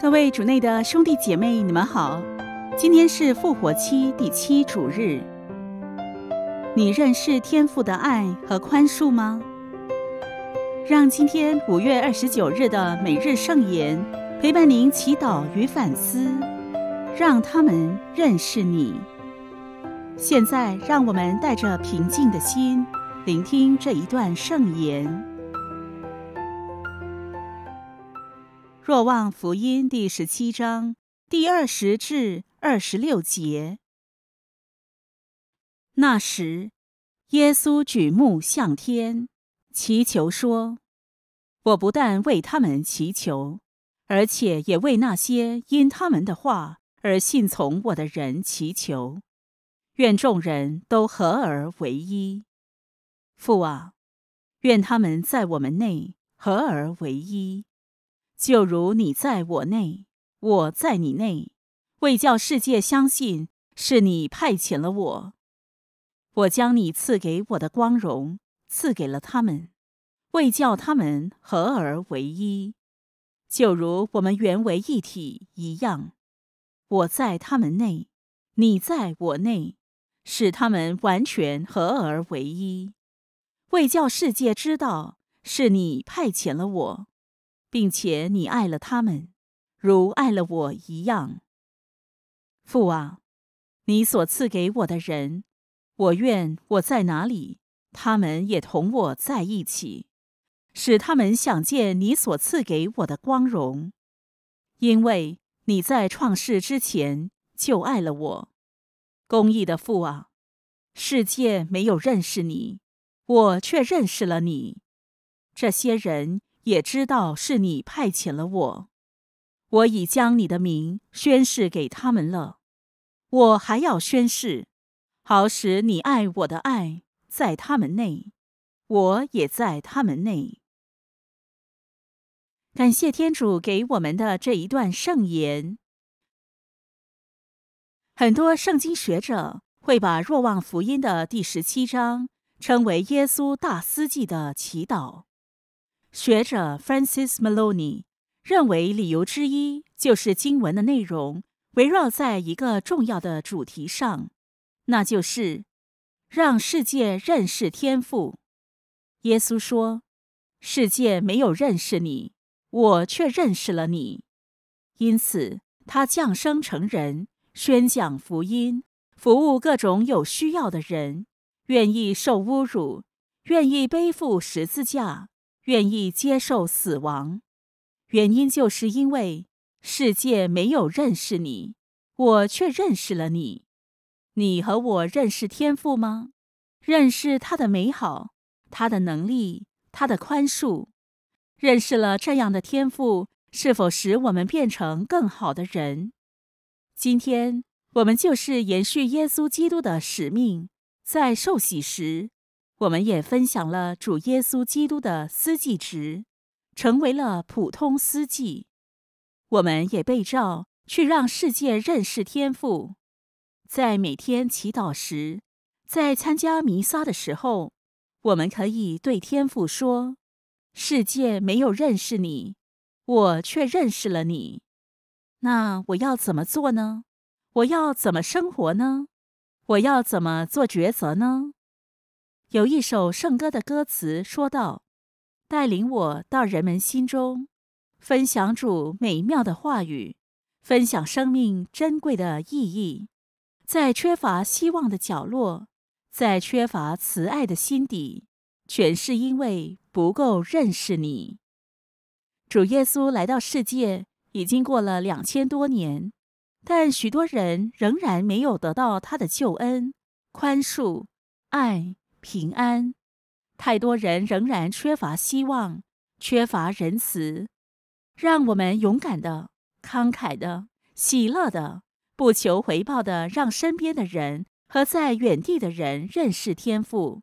各位主内的兄弟姐妹，你们好。今天是复活期第七主日。你认识天父的爱和宽恕吗？让今天五月二十九日的每日圣言陪伴您祈祷与反思，让他们认识你。现在，让我们带着平静的心，聆听这一段圣言。若望福音第十七章第二十至二十六节。那时，耶稣举目向天祈求说：“我不但为他们祈求，而且也为那些因他们的话而信从我的人祈求，愿众人都合而为一。父啊，愿他们在我们内合而为一。”就如你在我内，我在你内，为叫世界相信是你派遣了我，我将你赐给我的光荣赐给了他们，为叫他们合而为一，就如我们原为一体一样。我在他们内，你在我内，使他们完全合而为一，为叫世界知道是你派遣了我。并且你爱了他们，如爱了我一样。父王，你所赐给我的人，我愿我在哪里，他们也同我在一起，使他们想见你所赐给我的光荣，因为你在创世之前就爱了我。公义的父王，世界没有认识你，我却认识了你。这些人。也知道是你派遣了我，我已将你的名宣示给他们了。我还要宣誓，好使你爱我的爱在他们内，我也在他们内。感谢天主给我们的这一段圣言。很多圣经学者会把《若望福音》的第十七章称为耶稣大司祭的祈祷。学者 Francis Maloney 认为，理由之一就是经文的内容围绕在一个重要的主题上，那就是让世界认识天赋。耶稣说：“世界没有认识你，我却认识了你。”因此，他降生成人，宣讲福音，服务各种有需要的人，愿意受侮辱，愿意背负十字架。愿意接受死亡，原因就是因为世界没有认识你，我却认识了你。你和我认识天赋吗？认识他的美好，他的能力，他的宽恕。认识了这样的天赋，是否使我们变成更好的人？今天我们就是延续耶稣基督的使命，在受洗时。我们也分享了主耶稣基督的司祭职，成为了普通司祭。我们也被召去让世界认识天父。在每天祈祷时，在参加弥撒的时候，我们可以对天父说：“世界没有认识你，我却认识了你。那我要怎么做呢？我要怎么生活呢？我要怎么做抉择呢？”有一首圣歌的歌词说道：“带领我到人们心中，分享主美妙的话语，分享生命珍贵的意义，在缺乏希望的角落，在缺乏慈爱的心底，全是因为不够认识你。主耶稣来到世界已经过了两千多年，但许多人仍然没有得到他的救恩、宽恕、爱。”平安，太多人仍然缺乏希望，缺乏仁慈。让我们勇敢的、慷慨的、喜乐的、不求回报的，让身边的人和在远地的人认识天赋。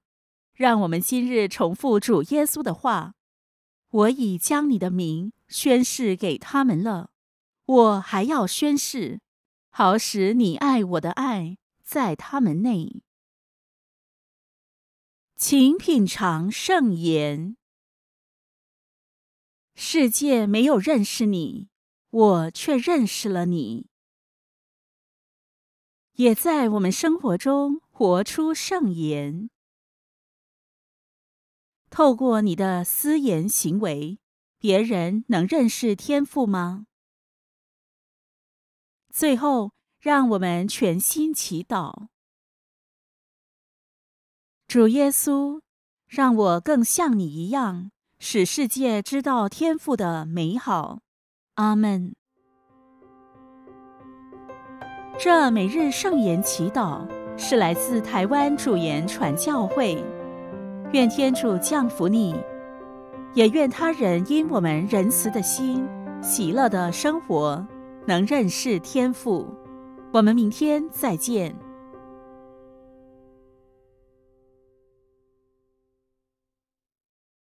让我们今日重复主耶稣的话：“我已将你的名宣示给他们了，我还要宣誓，好使你爱我的爱在他们内。”请品尝圣言。世界没有认识你，我却认识了你。也在我们生活中活出圣言。透过你的私言行为，别人能认识天赋吗？最后，让我们全心祈祷。主耶稣，让我更像你一样，使世界知道天赋的美好。阿门。这每日圣言祈祷是来自台湾主言传教会。愿天主降福你，也愿他人因我们仁慈的心、喜乐的生活，能认识天赋。我们明天再见。